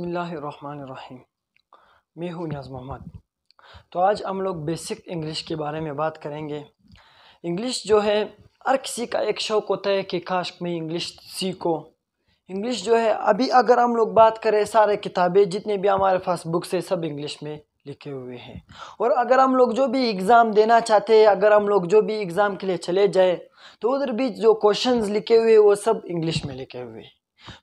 बसमीम मैं हूँ न्याज मोहम्मद तो आज हम लोग बेसिक इंग्लिश के बारे में बात करेंगे इंग्लिश जो है हर किसी का एक शौक़ होता है कि काश मैं इंग्लिश सीखो इंग्लिश जो है अभी अगर हम लोग बात करें सारे किताबें जितने भी हमारे पास बुक्स है सब इंग्लिश में लिखे हुए हैं और अगर हम लोग जो भी एग्ज़ाम देना चाहते हैं अगर हम लोग जो भी एग्ज़ाम के लिए चले जाए तो उधर भी जो क्वेश्चंस लिखे हुए वो सब इंग्लिश में लिखे हुए हैं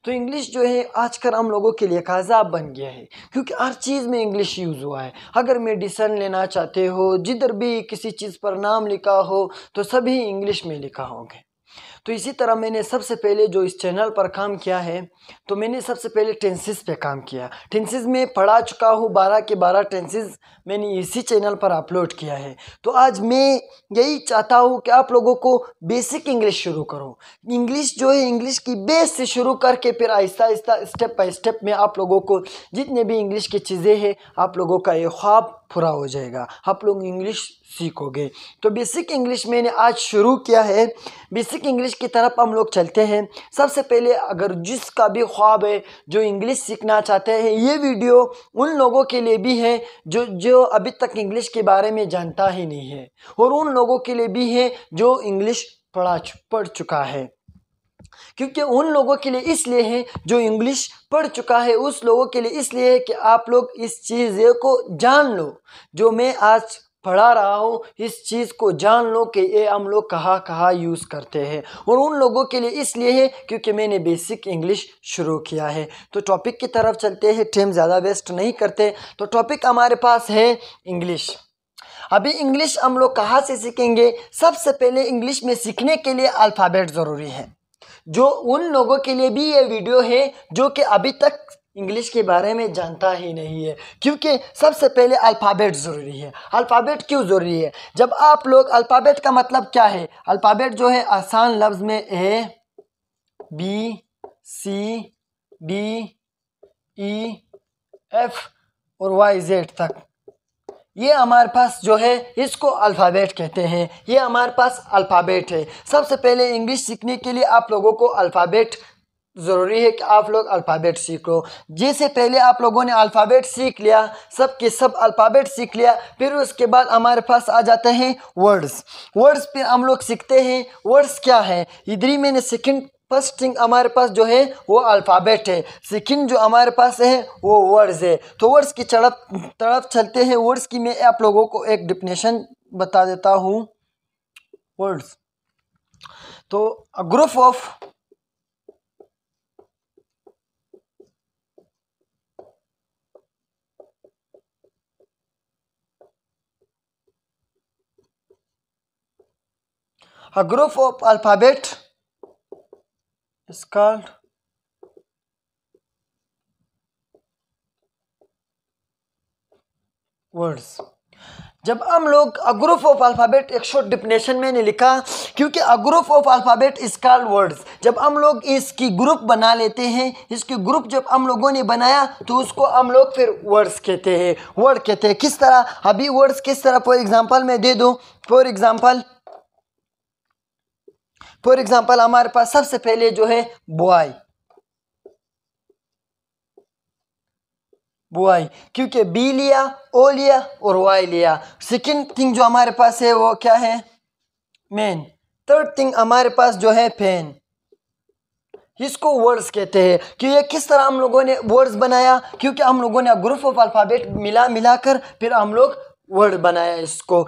तो इंग्लिश जो है आजकल हम लोगों के लिए काजाब बन गया है क्योंकि हर चीज़ में इंग्लिश यूज़ हुआ है अगर मेडिसन लेना चाहते हो जिधर भी किसी चीज़ पर नाम लिखा हो तो सभी इंग्लिश में लिखा होंगे तो इसी तरह मैंने सबसे पहले जो इस चैनल पर काम किया है तो मैंने सबसे पहले टेंसिस पे काम किया टेंसिस में पढ़ा चुका हूँ बारह के बारह टेंसिस मैंने इसी चैनल पर अपलोड किया है तो आज मैं यही चाहता हूँ कि आप लोगों को बेसिक इंग्लिश शुरू करो इंग्लिश जो है इंग्लिश की बेस से शुरू करके फिर आहिस्ता आहिस्ता स्टेप बाई स्टेप में आप लोगों को जितने भी इंग्लिश की चीज़ें हैं आप लोगों का ये ख्वाब पूरा हो जाएगा आप लोग इंग्लिश सीखोगे तो बेसिक इंग्लिश मैंने आज शुरू किया है बेसिक इंग्लिश की तरफ हम लोग चलते हैं सबसे पहले अगर जिसका भी ख्वाब है जो इंग्लिश सीखना चाहते हैं ये वीडियो उन लोगों के लिए भी है जो जो अभी तक इंग्लिश के बारे में जानता ही नहीं है और उन लोगों के लिए भी है जो इंग्लिश पढ़ा पढ़ चुका है क्योंकि उन लोगों के लिए इसलिए है जो इंग्लिश पढ़ चुका है उस लोगों के लिए इसलिए है कि आप लोग इस चीज़ को जान लो जो मैं आज पढ़ा रहा हूँ इस चीज़ को जान लो कि ये हम लोग कहाँ कहाँ यूज़ करते हैं और उन लोगों के लिए इसलिए है क्योंकि मैंने बेसिक इंग्लिश शुरू किया है तो टॉपिक की तरफ चलते हैं टाइम ज़्यादा वेस्ट नहीं करते तो टॉपिक हमारे पास है इंग्लिश अभी इंग्लिश हम लोग कहाँ से सीखेंगे सबसे पहले इंग्लिश में सीखने के लिए अल्फ़ाबेट ज़रूरी है जो उन लोगों के लिए भी ये वीडियो है जो कि अभी तक इंग्लिश के बारे में जानता ही नहीं है क्योंकि सबसे पहले अल्फ़ाबेट ज़रूरी है अल्फ़ाबेट क्यों ज़रूरी है जब आप लोग अल्फ़ाबेट का मतलब क्या है अल्फ़ाबेट जो है आसान लफ्ज़ में A B C D E F और वाई जेड तक ये हमारे पास जो है इसको अल्फ़ाबेट कहते हैं ये हमारे पास अल्फ़ाबेट है सबसे पहले इंग्लिश सीखने के लिए आप लोगों को अल्फ़ाबेट ज़रूरी है कि आप लोग अल्फ़ाबेट सीख लो जैसे पहले आप लोगों ने अल्फ़ाबेट सीख लिया सब के सब अल्फ़ाबेट सीख लिया फिर उसके बाद हमारे पास आ जाते हैं वर्ड्स वर्ड्स पे हम लोग सीखते हैं वर्ड्स क्या है इधर ही मैंने सेकंड फर्स्ट थिंग हमारे पास जो है वो अल्फ़ाबेट है सेकंड जो हमारे पास है वो वर्ड्स है तो वर्ड्स की तरफ तरफ चलते हैं वर्ड्स की मैं आप लोगों को एक डिफिनेशन बता देता हूँ वर्ड्स तो group of a group of alphabet is called words जब हम लोग ग्रुप ऑफ अल्फ़ाबेट एक शॉर्ट डिफिनेशन में ने लिखा क्योंकि a group of alphabet is called words जब हम लोग इसकी ग्रुप बना लेते हैं इसकी ग्रुप जब हम लोगों ने बनाया तो उसको हम लोग फिर वर्ड्स कहते हैं वर्ड कहते हैं किस तरह अभी वर्ड्स किस तरह फॉर एग्ज़ाम्पल मैं दे दूँ फॉर एग्ज़ाम्पल फॉर एग्जाम्पल हमारे पास सबसे पहले जो है बुआई बुआई क्योंकि बी लिया ओ लिया और वाई लिया सेकेंड थिंग जो हमारे पास है वो क्या है मेन थर्ड थिंग हमारे पास जो है फैन इसको वर्ड्स कहते हैं कि ये किस तरह हम लोगों ने वर्ड्स बनाया क्योंकि हम लोगों ने ग्रुप ऑफ अल्फ़ाबेट मिला मिलाकर फिर हम लोग वर्ड बनाया इसको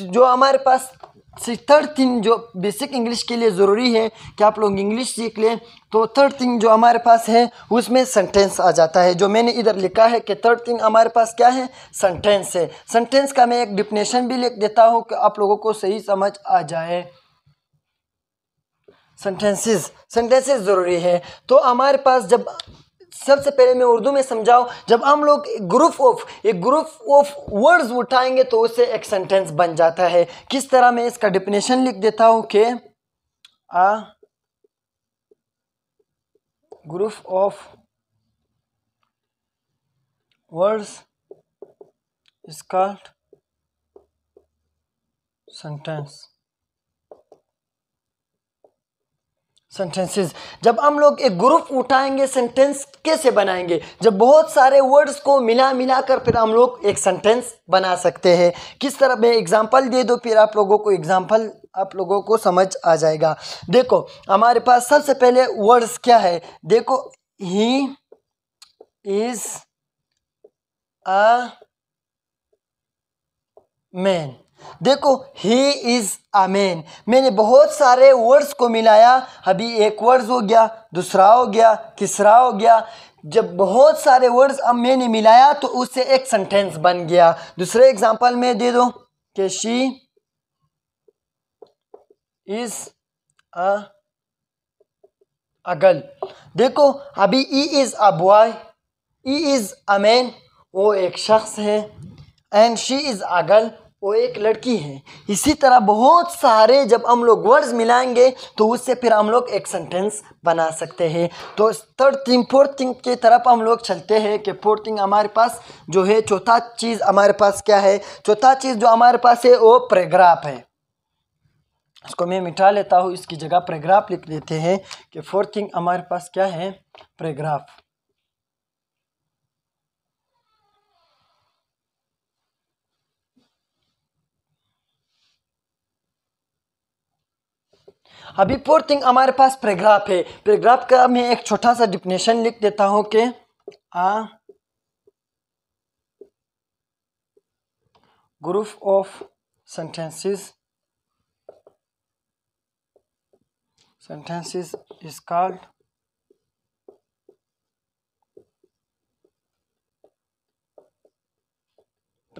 जो हमारे पास थर्ड थिंग जो बेसिक इंग्लिश के लिए ज़रूरी है कि आप लोग इंग्लिश सीख लें तो थर्ड थिंग जो हमारे पास है उसमें सेंटेंस आ जाता है जो मैंने इधर लिखा है कि थर्ड थिंग हमारे पास क्या है सेंटेंस है सेंटेंस का मैं एक डिफिनेशन भी लिख देता हूँ कि आप लोगों को सही समझ आ जाए सेंटेंसेस सेंटेंसेस ज़रूरी है तो हमारे पास जब सबसे पहले मैं उर्दू में समझाऊँ जब हम लोग ग्रुप ऑफ एक ग्रुप ऑफ वर्ड्स उठाएंगे तो उससे एक सेंटेंस बन जाता है किस तरह मैं इसका डिफिनेशन लिख देता हूँ कि a group of words is called sentence sentences जब हम लोग एक ग्रुप उठाएंगे सेंटेंस कैसे बनाएंगे जब बहुत सारे वर्ड्स को मिला मिला कर फिर हम लोग एक सेंटेंस बना सकते हैं किस तरह मैं एग्जाम्पल दे दो फिर आप लोगों को एग्जाम्पल आप लोगों को समझ आ जाएगा देखो हमारे पास सबसे पहले वर्ड्स क्या है देखो ही इज़ अ मैन देखो ही इज़ अमेन मैंने बहुत सारे वर्ड्स को मिलाया अभी एक वर्ड्स हो गया दूसरा हो गया तीसरा हो गया जब बहुत सारे वर्ड्स अब मैंने मिलाया तो उससे एक सेंटेंस बन गया दूसरे एग्जांपल में दे दो कि शी इज़ अ अगल देखो अभी he is a boy he is a man वो एक शख्स है एंड शी इज़ अगल वो एक लड़की है इसी तरह बहुत सारे जब हम लोग वर्ड्स मिलाएंगे तो उससे फिर हम लोग एक सेंटेंस बना सकते हैं तो थर्ड थिंग फोर्थ थिंग की तरफ हम लोग चलते हैं कि फोर्थ थिंग हमारे पास जो है चौथा चीज़ हमारे पास क्या है चौथा चीज़ जो हमारे पास है वो प्रेग्राफ है इसको मैं मिटा लेता हूँ इसकी जगह प्रेग्राफ लिख लेते हैं कि फोर्थ थिंग हमारे पास क्या है प्रेग्राफ अभी फोर्थ थिंग हमारे पास पैराग्राफ है पैराग्राफ का मैं एक छोटा सा डिफिनेशन लिख देता हूँ कि a group of sentences sentences is called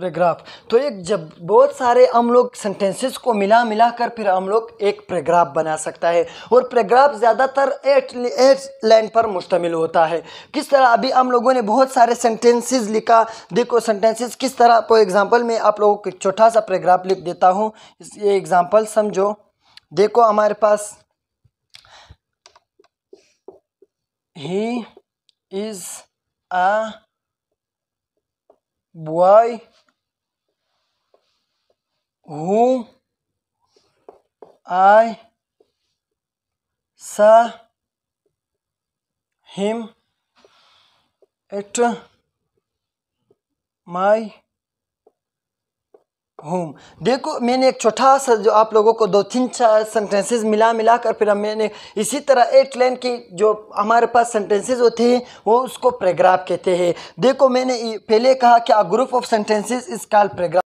paragraph तो एक जब बहुत सारे हम लोग सेंटेंसेस को मिला मिला कर फिर हम लोग एक पैराग्राफ बना सकता है और पैराग्राफ ज़्यादातर एट एट लाइन पर मुश्तमिल होता है किस तरह अभी हम लोगों ने बहुत सारे सेंटेंसेस लिखा देखो सेंटेंसेस किस तरह को तो एग्ज़ाम्पल में आप लोगों को एक छोटा सा पैराग्राफ लिख देता हूँ ये एग्ज़ाम्पल समझो देखो हमारे पास he is a boy who I saw him at my home देखो मैंने एक छोटा सा जो आप लोगों को दो तीन चार सेंटेंसेज मिला मिला कर फिर मैंने इसी तरह एट लाइन की जो हमारे पास सेंटेंसेज होते हैं वो उसको पैराग्राफ कहते हैं देखो मैंने पहले कहा कि a group of sentences is call paragraph